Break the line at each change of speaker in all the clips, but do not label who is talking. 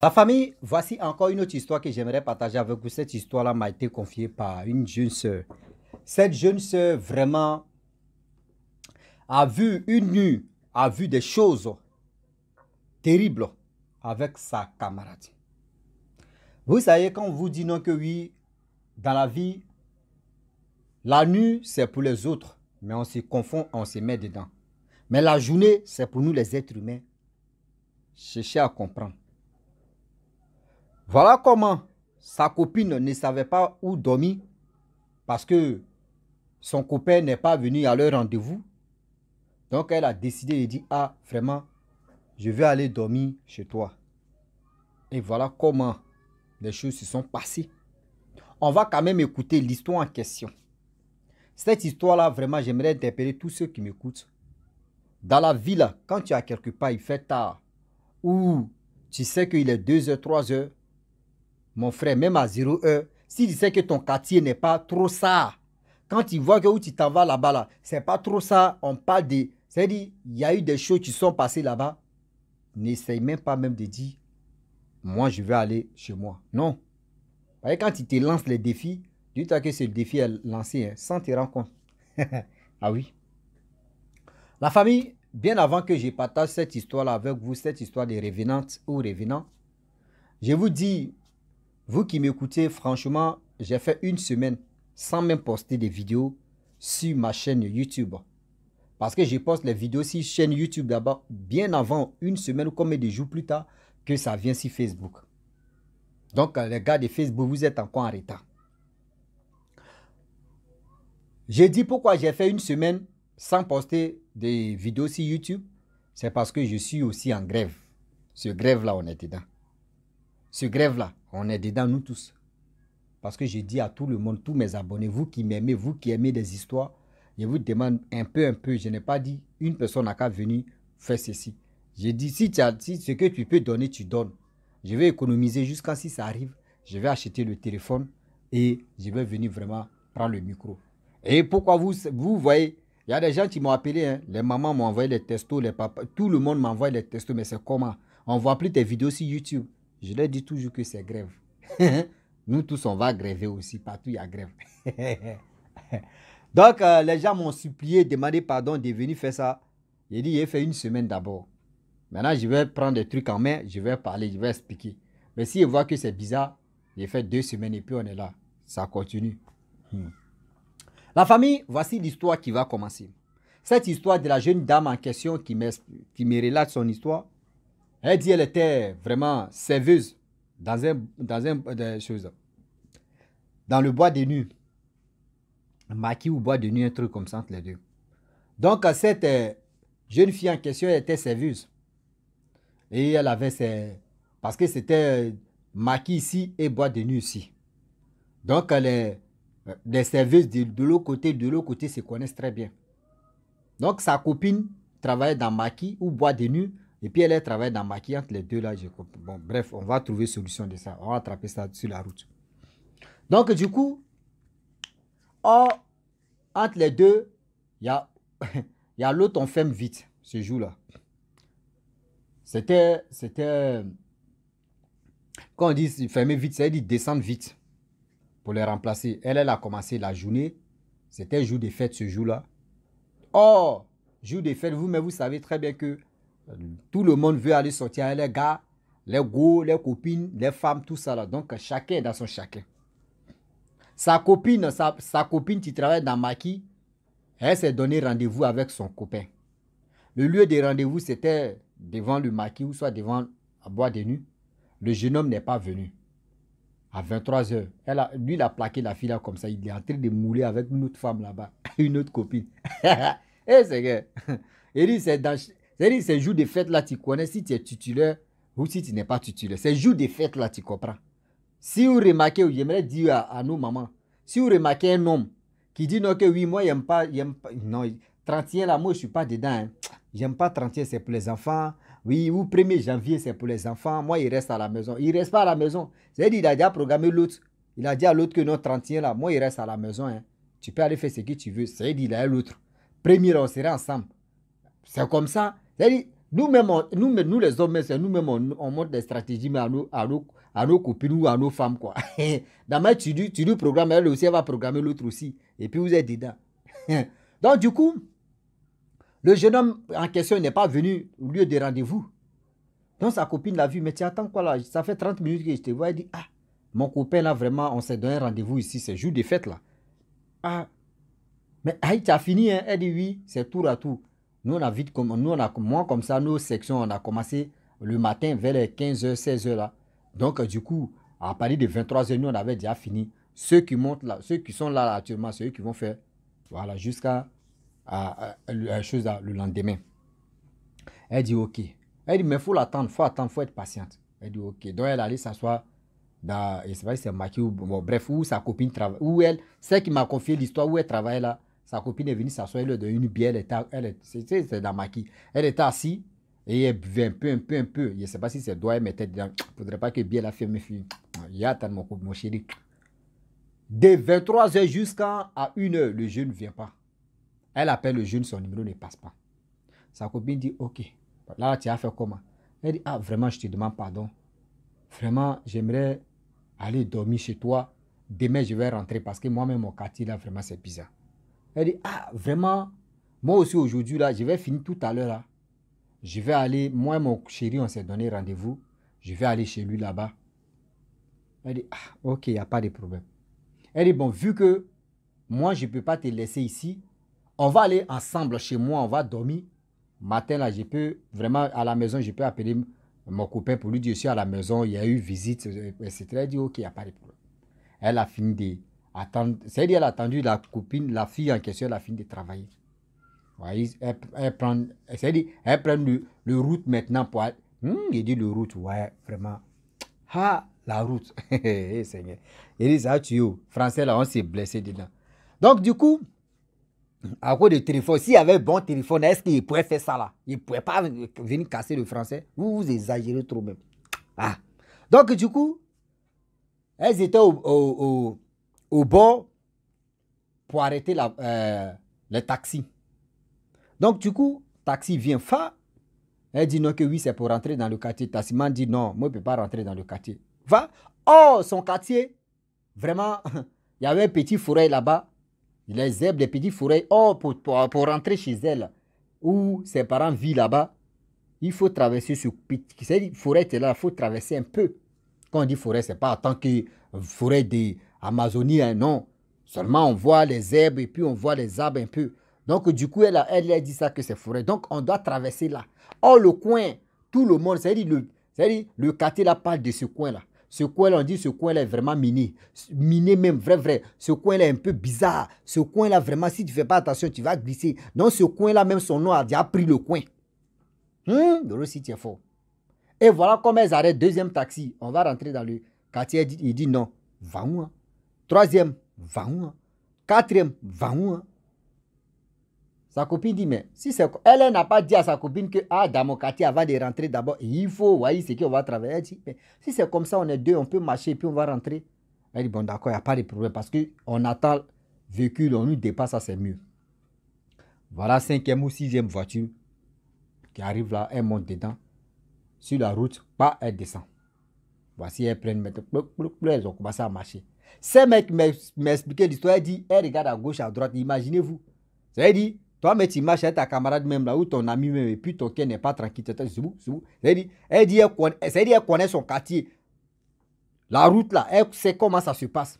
La famille, voici encore une autre histoire que j'aimerais partager avec vous. Cette histoire-là m'a été confiée par une jeune sœur. Cette jeune sœur vraiment a vu une nuit, a vu des choses terribles avec sa camarade. Vous savez, quand on vous dit non que oui, dans la vie, la nuit, c'est pour les autres, mais on se confond, on se met dedans. Mais la journée, c'est pour nous les êtres humains. Cherchez à comprendre. Voilà comment sa copine ne savait pas où dormir parce que son copain n'est pas venu à leur rendez-vous. Donc elle a décidé et dit, ah vraiment, je vais aller dormir chez toi. Et voilà comment les choses se sont passées. On va quand même écouter l'histoire en question. Cette histoire-là, vraiment, j'aimerais interpeller tous ceux qui m'écoutent. Dans la ville, quand tu as quelque part, il fait tard, ou tu sais qu'il est 2h, 3h, mon frère, même à 0 heure, s'il sait que ton quartier n'est pas trop ça, quand il voit que où tu t'en vas là-bas, là, c'est pas trop ça, on parle de... C'est-à-dire, il y a eu des choses qui sont passées là-bas. N'essaye même pas même de dire, moi, je vais aller chez moi. Non. Vous quand il te lance les défis, du toi que ce défi est lancé hein, sans te rendre compte. ah oui. La famille, bien avant que je partage cette histoire-là avec vous, cette histoire des revenantes ou revenants, je vous dis, vous qui m'écoutez, franchement, j'ai fait une semaine sans même poster des vidéos sur ma chaîne YouTube. Parce que je poste les vidéos sur chaîne YouTube d'abord, bien avant, une semaine ou combien de jours plus tard, que ça vient sur Facebook. Donc, euh, les gars de Facebook, vous êtes encore en retard. J'ai dit pourquoi j'ai fait une semaine sans poster des vidéos sur YouTube. C'est parce que je suis aussi en grève. Ce grève-là, on est dedans. Ce grève-là, on est dedans, nous tous. Parce que je dis à tout le monde, tous mes abonnés, vous qui m'aimez, vous qui aimez des histoires, je vous demande un peu, un peu. Je n'ai pas dit une personne n'a qu'à venir faire ceci. J'ai dit si, tu as, ce que tu peux donner, tu donnes. Je vais économiser jusqu'à si ça arrive. Je vais acheter le téléphone et je vais venir vraiment prendre le micro. Et pourquoi vous, vous voyez, il y a des gens qui m'ont appelé, hein. les mamans m'ont envoyé les textos, les papas, tout le monde m'envoie les textos, mais c'est comment On ne voit plus tes vidéos sur YouTube. Je leur dis toujours que c'est grève. Nous tous, on va gréver aussi. Partout, il y a grève. Donc, euh, les gens m'ont supplié, demandé pardon de venir faire ça. J'ai dit, j'ai fait une semaine d'abord. Maintenant, je vais prendre des trucs en main, je vais parler, je vais expliquer. Mais si voient que c'est bizarre, j'ai fait deux semaines et puis on est là. Ça continue. Hmm. La famille, voici l'histoire qui va commencer. Cette histoire de la jeune dame en question qui qui me relate son histoire, elle dit qu'elle était vraiment serveuse dans dans un euh, Dans le bois des nuits Maquis ou bois de nuit, un truc comme ça entre les deux. Donc cette euh, jeune fille en question était serveuse. Et elle avait ses... Parce que c'était euh, maquis ici et bois de nuit ici. Donc les, les de, l'autre côté, de l'autre côté se connaissent très bien. Donc sa copine travaillait dans maquis ou bois des nuits et puis elle, travaille dans entre les deux là, Bon, bref, on va trouver solution de ça. On va attraper ça sur la route. Donc, du coup, oh, entre les deux, il y a, y a l'autre, on ferme vite ce jour-là. C'était, c'était, quand on dit fermer vite, ça veut dire descendre vite pour les remplacer. Elle, elle a commencé la journée. C'était jour de fête ce jour-là. Oh, jour de fête. vous, mais vous savez très bien que tout le monde veut aller sortir les gars, les gos, les copines, les femmes, tout ça là. Donc chacun est dans son chacun. Sa copine, sa, copine qui travaille dans maquis, elle s'est donné rendez-vous avec son copain. Le lieu des rendez-vous, c'était devant le maquis ou soit devant à bois des nu. Le jeune homme n'est pas venu. À 23h, elle lui, il a plaqué la fille comme ça. Il est en train de mouler avec une autre femme là-bas, une autre copine. Eh, Et c'est que. Il c'est dans, c'est-à-dire, ces jours de fête là, tu connais si tu es titulaire ou si tu n'es pas titulaire. Ces jours de fête là, tu comprends. Si vous remarquez, j'aimerais dire à, nos mamans, si vous remarquez un homme qui dit non, que oui, moi, j'aime pas, j'aime pas, non, 31 là, moi, je suis pas dedans. Je hein. J'aime pas 31, c'est pour les enfants. Oui, ou 1er janvier, c'est pour les enfants. Moi, il reste à la maison. Il reste pas à la maison. C'est-à-dire, il a déjà programmé l'autre. Il a dit à l'autre que non, 31 là, moi, il reste à la maison. Hein. Tu peux aller faire ce que tu veux. C'est-à-dire, il a l'autre. Premier, on sera ensemble. C'est comme ça. C'est-à-dire, nous nous, nous les hommes, nous-mêmes, on, montre des stratégies mais à, nos, copines ou à nos femmes. Quoi. ma tu tu programme, elle aussi, va programmer l'autre aussi. Et puis, vous êtes dedans. Donc, du coup, le jeune homme en question n'est pas venu au lieu des rendez-vous. Donc, sa copine l'a vu, mais tu attends quoi là Ça fait 30 minutes que je te vois. Elle dit, ah, mon copain là, vraiment, on s'est donné rendez-vous ici, c'est jour des fêtes là. Ah, mais ah, tu as fini, hein Elle dit, oui, c'est tour à tour. Nous, on a vite, comme, nous, on a, moi, comme ça, nos sections, on a commencé le matin vers les 15h, 16h là. Donc, euh, du coup, à partir de 23h, nous, on avait déjà fini. Ceux qui montent là, ceux qui sont là, actuellement, actuellement, ceux qui vont faire, voilà, jusqu'à à, chose là, le lendemain. Elle dit, OK. Elle dit, mais il faut l'attendre, il faut attendre, il faut être patiente. Elle dit, OK. Donc, elle allait s'asseoir dans, je sais pas si c'est Maki bon, bref, où sa copine travaille, où elle, celle qui m'a confié l'histoire, où elle travaille là, sa copine est venue s'asseoir, elle une bière, elle était, dans ma Elle était assise et elle buvait un peu, un peu, un peu. Je ne sais pas si ses doigts, elle mettait dedans. Il ne faudrait pas que bière la ferme, fille. a mon, mon chéri. De 23h jusqu'à 1h, le jeune ne vient pas. Elle appelle le jeune, son numéro ne passe pas. Sa copine dit Ok, là, tu as fait comment Elle dit Ah, vraiment, je te demande pardon. Vraiment, j'aimerais aller dormir chez toi. Demain, je vais rentrer parce que moi-même, mon quartier, là, vraiment, c'est bizarre. Elle dit, ah, vraiment, moi aussi aujourd'hui, là, je vais finir tout à l'heure, là. Je vais aller, moi et mon chéri, on s'est donné rendez-vous. Je vais aller chez lui là-bas. Elle dit, ah, ok, il n'y a pas de problème. Elle dit, bon, vu que moi, je ne peux pas te laisser ici, on va aller ensemble chez moi, on va dormir. Matin, là, je peux, vraiment, à la maison, je peux appeler mon copain pour lui dire, je suis à la maison, il y a eu visite, etc. Elle dit, ok, il n'y a pas de problème. Elle a fini de c'est-à-dire, elle a attendu la copine, la fille en question, la fille de travailler. elle, elle, prend, elle, elle prend le, route maintenant pour il hmm, dit le route, ouais, vraiment. Ah, la route. Seigneur. Il dit ça, tu es Français, là, on s'est blessé dedans. Donc, du coup, à cause du téléphone, s'il avait bon téléphone, est-ce qu'il pourrait faire ça là Il ne pouvait pas venir casser le français. Vous, vous exagérez trop même. Ah. Donc, du coup, elles étaient au au bord pour arrêter euh, le taxi. Donc, du coup, taxi vient fa. Elle dit non que oui, c'est pour rentrer dans le quartier. Tassiman dit non, moi, je ne peux pas rentrer dans le quartier. Va. Oh, son quartier, vraiment, il y avait un petit forêt là-bas. Les herbes, les petits forêts. Oh, pour, rentrer chez elle, où ses parents vivent là-bas, il faut traverser ce petit... Cette forêt là, il faut traverser un peu. Quand on dit forêt, n'est pas tant que forêt des Amazonie hein, non. Seulement on voit les herbes et puis on voit les arbres un peu. Donc du coup, elle a, elle a dit ça que c'est forêt. Donc on doit traverser là. Oh le coin, tout le monde, c'est-à-dire le, le quartier là parle de ce coin-là. Ce coin-là, on dit ce coin-là est vraiment miné. Miné même, vrai, vrai. Ce coin-là est un peu bizarre. Ce coin-là, vraiment, si tu ne fais pas attention, tu vas glisser. Donc ce coin-là, même son nom a déjà pris le coin. le hein? si tu fort. Et voilà comment ils arrêtent deuxième taxi. On va rentrer dans le quartier. Il dit, il dit non. Va où hein? troisième, 21. Quatrième, 21. Sa copine dit, mais si c'est... Elle, n'a pas dit à sa copine que, ah, dans avant de rentrer d'abord, il faut, voyez, c'est qu'on va travailler. Elle dit, mais si c'est comme ça, on est deux, on peut marcher, puis on va rentrer. Elle dit, bon, d'accord, il n'y a pas de problème, parce qu'on attend véhicule, on nous dépasse, ça c'est mieux. Voilà cinquième ou sixième voiture qui arrive là, elle monte dedans. Sur la route, pas elle descend. Voici, elle prend maintenant, elles ont commencé à marcher. Ce mec expliqué l'histoire, Elle dit, elle regarde à gauche, à droite, imaginez vous Ça dit, dire toi mais tu marches avec ta camarade même là, ou ton ami même, et puis ton cœur n'est pas tranquille. cest veut dire elle dit, elle connaît, elle son quartier. La route là, elle sait comment ça se passe.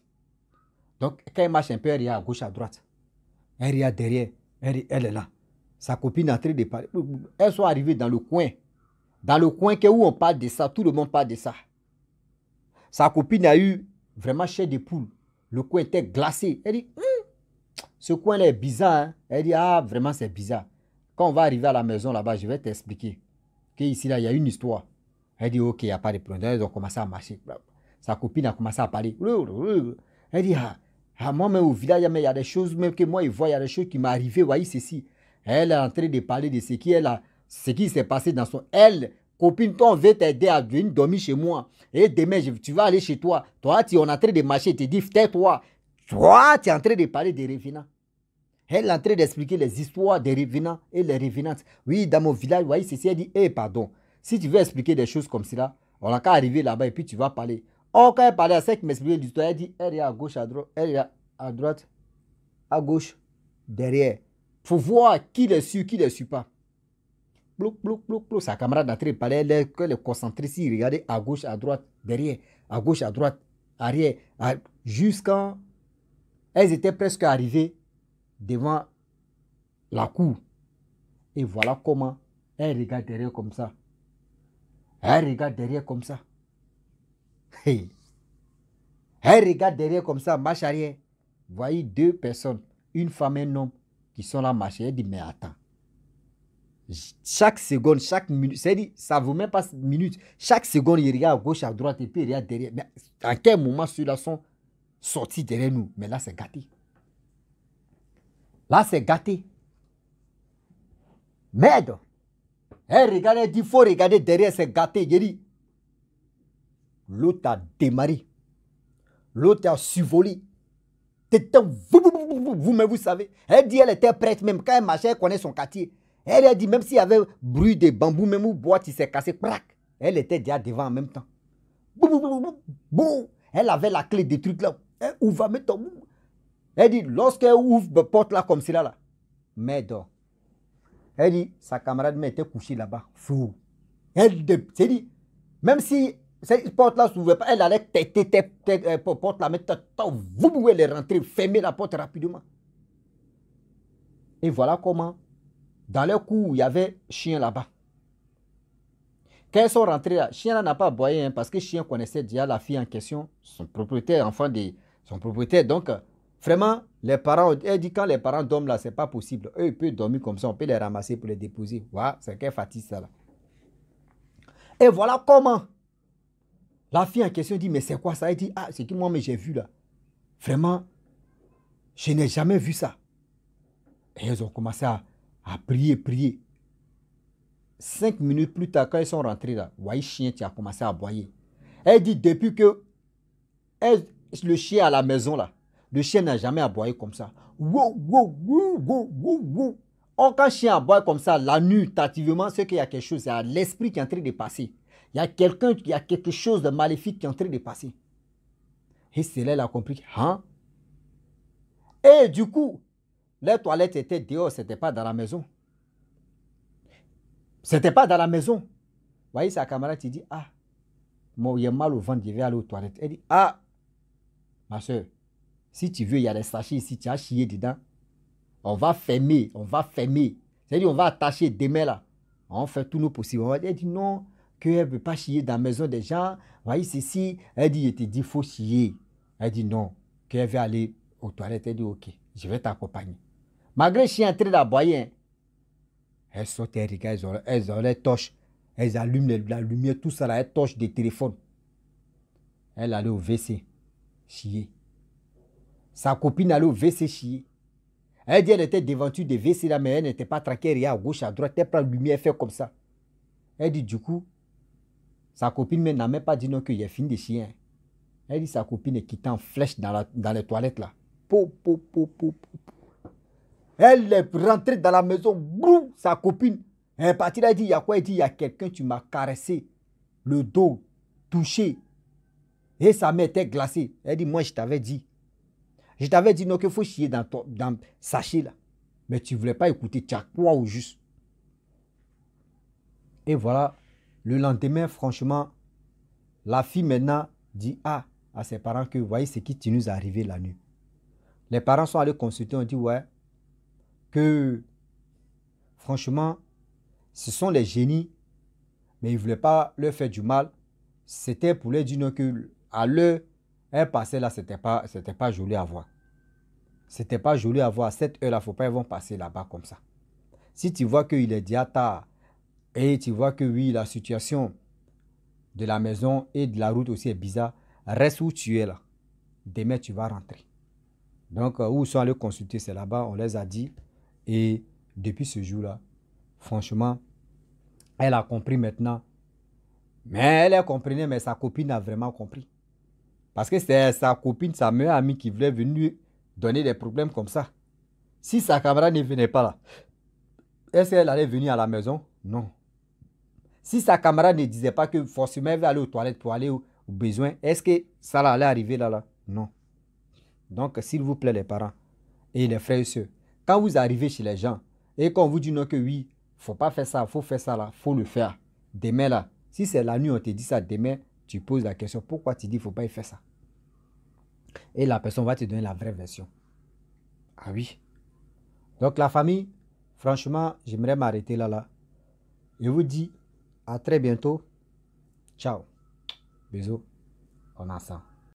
Donc, quand elle marche un peu, elle regarde à gauche, à droite. Elle regarde derrière, elle, elle est là. Sa copine est en train de parler. Elles sont arrivées dans le coin. Dans le coin où on parle de ça, tout le monde parle de ça. Sa copine a eu vraiment chair des poules Le coin était glacé. Elle dit, hum, ce coin-là est bizarre. Hein. Elle dit, ah, vraiment, c'est bizarre. Quand on va arriver à la maison là-bas, je vais t'expliquer qu'ici, là, il y a une histoire. Elle dit, OK, il n'y a pas de problème. Ils ont commencé à marcher. Sa copine a commencé à parler. Elle dit, ah, ah moi-même au village, il y a des choses, même que moi, il voit, il y a des choses qui m'arrivaient arrivé. Elle est en train de parler de ce qui, ce qui s'est passé dans son. Elle, Copine, ton on veut t'aider à venir dormir chez moi. Et demain, tu vas aller chez toi. Toi, tu es en train de marcher, tu dis, tais-toi. Toi, tu es en train de parler des revenants. Elle est en train d'expliquer les histoires des revenants et les revenantes. Oui, dans mon village, voyez, ça. elle dit, hé, eh, pardon. Si tu veux expliquer des choses comme cela, on n'a qu'à arriver là-bas et puis tu vas parler. On oh, quand elle parlait à celle qui l'histoire, elle dit, elle est à gauche, à droite, elle à droite, à gauche, derrière. Faut voir qui les suit, qui les suit pas. Sa camarade d'entrée, il parlait que le concentrer s'il regardait à gauche, à droite, derrière, à gauche, à droite, arrière, jusqu'à. Elles étaient presque arrivées devant la cour. Et voilà comment elle regarde derrière comme ça. Elle regarde derrière comme ça. Elle regarde derrière comme ça, marche arrière. Voyez deux personnes, une femme et un homme, qui sont là marcher. Elle dit, mais attends, chaque seconde, chaque minute, cest ça ne vaut même pas minute. Chaque seconde, il regarde à gauche, à droite, et puis il regarde derrière. Mais à quel moment ceux-là sont sortis derrière nous Mais là, c'est gâté. Là, c'est gâté. Merde Elle regarde, il dit, il faut regarder derrière, c'est gâté. Je dit, l'autre a démarré. L'autre a survolé. Vous, vous, vous, vous, mais vous savez. Elle dit, elle était prête même. Quand elle marchait, elle connaît son quartier. Elle a dit, même s'il y avait bruit de bambou, même où boîte, il s'est cassé, crac. Elle était déjà devant en même temps. Boum, Elle avait la clé des trucs là. Elle ouvre, Elle dit, lorsqu'elle ouvre la ben, porte là comme cela là, mais dort. Elle dit, sa camarade m'était couchée là-bas. Fou. Elle s'est dit, même si cette porte-là s'ouvrait pas, elle allait têter cette euh, porte-là, mais vous pouvez les rentrer, fermer la porte rapidement. Et voilà comment dans leur cour, il y avait chien là-bas. Quand ils sont rentrés là, chien n'a pas aboyé hein, parce que chien connaissait déjà la fille en question, son propriétaire, enfant de son propriétaire. Donc, euh, vraiment, les parents, elle dit quand les parents dorment là, c'est pas possible. Eux, ils peuvent dormir comme ça, on peut les ramasser pour les déposer. Voilà, c'est qu'elle fatigue ça Et voilà comment la fille en question dit, mais c'est quoi ça Elle dit, ah, c'est qui moi, mais j'ai vu là. Vraiment, je n'ai jamais vu ça. Et ils ont commencé à a prié prié Cinq minutes plus tard, quand ils sont rentrés là, voyez, chien, tu as commencé à aboyer. Elle dit, depuis que le chien à la maison là, le chien n'a jamais aboyé comme ça. Wow, wow, wow, quand chien aboie comme ça, la nuit, tativement, c'est qu'il y a quelque chose, il y a l'esprit qui est en train de passer. Il y a quelqu'un, il y a quelque chose de maléfique qui est en train de passer. Et c'est là, elle a compris. Hein? Et du coup, les toilettes étaient dehors, ce n'était pas dans la maison. Ce n'était pas dans la maison. voyez, sa camarade, il dit, ah, moi, il y a mal au ventre, je vais aller aux toilettes. Elle dit, ah, ma soeur, si tu veux, il y a des sachets ici, tu as chié dedans. On va fermer, on va fermer. C'est-à-dire, on va attacher demain là. On fait tout le possible. Elle dit, non, qu'elle ne peut pas chier dans la maison des gens. voyez, si, Elle dit, il te dit, il faut chier. Elle dit, non, qu'elle veut aller aux toilettes. Elle dit, ok, je vais t'accompagner. Malgré les chiens entrés entré dans la elles sortent, elles elles ont, les torches, elles allument la lumière, tout ça, là, elles torchent des téléphones. Elle allait au WC, chier. Sa copine allait au WC, chier. Elle dit elle était devant des WC là, mais elle n'était pas traquée, rien à gauche, à droite, elle prend la lumière, elle fait comme ça. Elle dit du coup, sa copine n'a même pas dit non que a fini de chien. Hein. Elle dit sa copine est quittée en flèche dans, la, dans les toilettes là. Pou, pou, pou, pou, elle est rentrée dans la maison, sa copine. Elle est partie là, elle dit, il y a quoi Elle dit, il y a quelqu'un, tu m'as caressé le dos, touché. Et sa main était glacée. Elle dit, moi, je t'avais dit. Je t'avais dit, non, qu'il faut chier dans ton dans sachet là. Mais tu ne voulais pas écouter, tu as quoi au juste Et voilà, le lendemain, franchement, la fille maintenant dit ah, à ses parents que, vous voyez ce qui nous est arrivé la nuit. Les parents sont allés consulter, on dit, ouais, que franchement, ce sont les génies, mais ils ne voulaient pas leur faire du mal. C'était pour leur dire à l'heure, un passé là, ce n'était pas, pas joli à voir. C'était pas joli à voir. À cette heure-là, il ne faut pas ils vont passer là-bas comme ça. Si tu vois qu'il est déjà tard et tu vois que oui, la situation de la maison et de la route aussi est bizarre, reste où tu es là. Demain, tu vas rentrer. Donc, euh, où sont allés consulter, c'est là-bas, on les a dit, et depuis ce jour-là, franchement, elle a compris maintenant. Mais elle, a compris, mais sa copine a vraiment compris. Parce que c'est sa copine, sa meilleure amie qui voulait venir donner des problèmes comme ça. Si sa camarade ne venait pas là, est-ce qu'elle allait venir à la maison Non. Si sa camarade ne disait pas que forcément elle allait aller aux toilettes pour aller aux, aux besoins, est-ce que ça allait arriver là, là Non. Donc, s'il vous plaît, les parents et les frères et sœurs, quand vous arrivez chez les gens et qu'on vous dit non que oui, faut pas faire ça, faut faire ça là, faut le faire. Demain là, si c'est la nuit, on te dit ça, demain, tu poses la question, pourquoi tu dis faut pas y faire ça Et la personne va te donner la vraie version. Ah oui. Donc la famille, franchement, j'aimerais m'arrêter là là. Je vous dis à très bientôt. Ciao. Bisous. On ensemble.